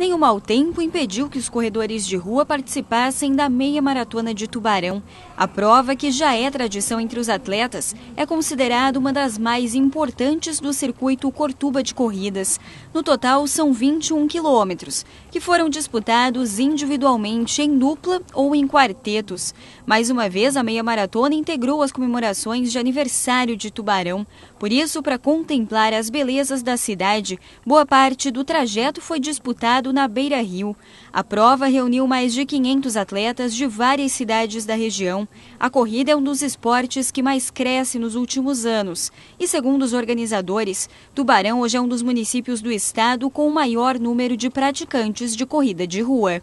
nem o mau tempo impediu que os corredores de rua participassem da meia maratona de Tubarão. A prova, que já é tradição entre os atletas, é considerada uma das mais importantes do circuito Cortuba de corridas. No total, são 21 quilômetros, que foram disputados individualmente em dupla ou em quartetos. Mais uma vez, a meia maratona integrou as comemorações de aniversário de Tubarão. Por isso, para contemplar as belezas da cidade, boa parte do trajeto foi disputado realizado na Beira Rio. A prova reuniu mais de 500 atletas de várias cidades da região. A corrida é um dos esportes que mais cresce nos últimos anos. E segundo os organizadores, Tubarão hoje é um dos municípios do estado com o maior número de praticantes de corrida de rua.